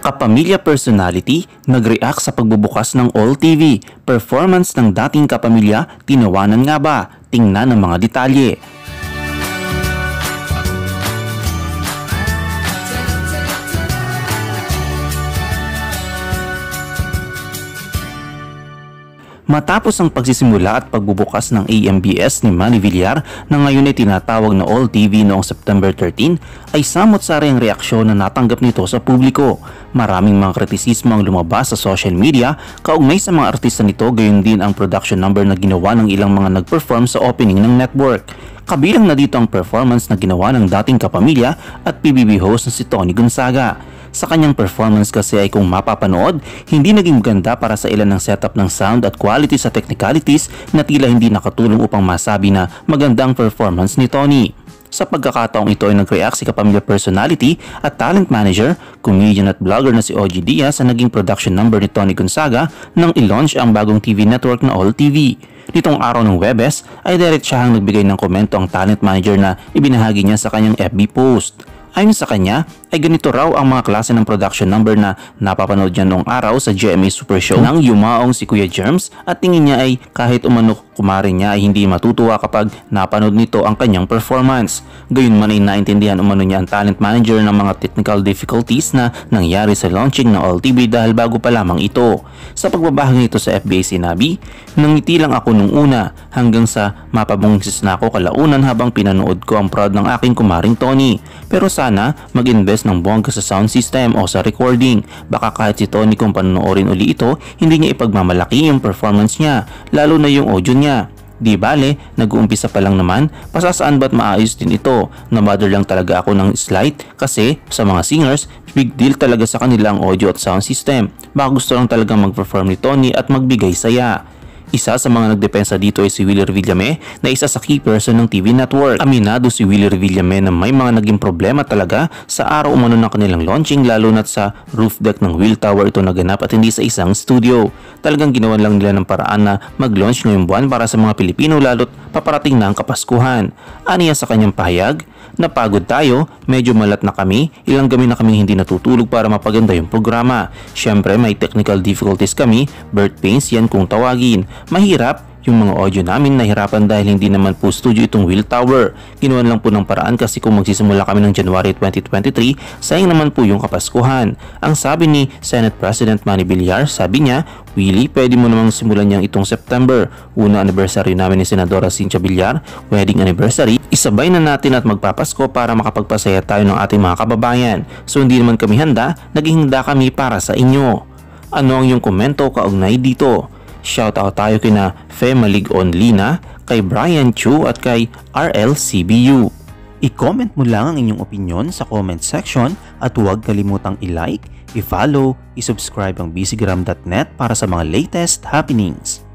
Kapamilya personality nag-react sa pagbubukas ng All TV. Performance ng dating kapamilya, tinawanan nga ba? Tingnan ang mga detalye. Matapos ang pagsisimula at pagbubukas ng AMBS ni Manny Villar na ngayon ay tinatawag na All TV noong September 13 ay samot-sari ang reaksyon na natanggap nito sa publiko. Maraming mga kritisismo ang lumabas sa social media kaugnay sa mga artista nito gayon din ang production number na ginawa ng ilang mga nag-perform sa opening ng network. Kabilang na dito ang performance na ginawa ng dating kapamilya at PBB host na si Tony Gonzaga. Sa kanyang performance kasi ay kung mapapanood, hindi naging maganda para sa ilan ng setup ng sound at quality sa technicalities na tila hindi nakatulong upang masabi na magandang performance ni Tony. Sa pagkakataong ito ay nag-react si Kapamilya personality at talent manager, comedian at vlogger na si OG Diaz sa naging production number ni Tony Gonzaga nang ilaunch ang bagong TV network na All TV. Nitong araw ng Webes ay direct siya ang nagbigay ng komento ang talent manager na ibinahagi niya sa kanyang FB post. Ayon sa kanya, ay ganito raw ang mga klase ng production number na napapanood niya noong araw sa GMA Super Show nang yumaong si Kuya Germs at tingin niya ay kahit umano kumari niya ay hindi matutuwa kapag napanood nito ang kanyang performance. Gayunman ay naintindihan umano niya ang talent manager ng mga technical difficulties na nangyari sa launching ng All TV dahil bago pa lamang ito. Sa pagbabahagi ito sa FBA sinabi, nangiti lang ako nung una hanggang sa mapabungsis na ako kalaunan habang pinanood ko ang prod ng aking kumaring Tony. Pero sa sana mag-invest ng bongga sa sound system o sa recording. Baka kahit si Tony kung panonoorin uli ito, hindi niya ipagmamalaki yung performance niya, lalo na yung audio niya. Di bale, nag-uumpisa pa lang naman, pasasaan ba't maayos din ito? Nabother lang talaga ako ng slight kasi sa mga singers, big deal talaga sa kanila ang audio at sound system. Baka gusto lang talaga mag-perform ni Tony at magbigay saya. Isa sa mga nagdepensa dito ay si Willie Revillame na isa sa key person ng TV network. Aminado si Willie Revillame na may mga naging problema talaga sa araw umano ng kanilang launching lalo na sa roof deck ng Will Tower ito naganap at hindi sa isang studio. Talagang ginawan lang nila ng paraan na mag-launch ngayong buwan para sa mga Pilipino lalo't paparating na ang Kapaskuhan. Aniya sa kanyang pahayag, Napagod tayo, medyo malat na kami, ilang gabi na kaming hindi natutulog para mapaganda yung programa. Siyempre may technical difficulties kami, birth pains yan kung tawagin. Mahirap, yung mga audio namin nahirapan dahil hindi naman po studio itong Will Tower. Ginawan lang po ng paraan kasi kung magsisimula kami ng January 2023, sayang naman po yung kapaskuhan. Ang sabi ni Senate President Manny Villar, sabi niya, Willie, pwede mo namang simulan niyang itong September. Una anniversary namin ni Senadora Cynthia Villar, wedding anniversary, isabay na natin at magpapalala Pasko para makapagpasaya tayo ng ating mga kababayan. So hindi naman kami handa, naghihanda kami para sa inyo. Ano ang iyong komento kaugnay dito? Shoutout tayo kina Femalig Onlina, kay Brian Chu at kay RLCBU. I-comment mo lang ang inyong opinion sa comment section at huwag kalimutang i-like, i-follow, i-subscribe ang busygram.net para sa mga latest happenings.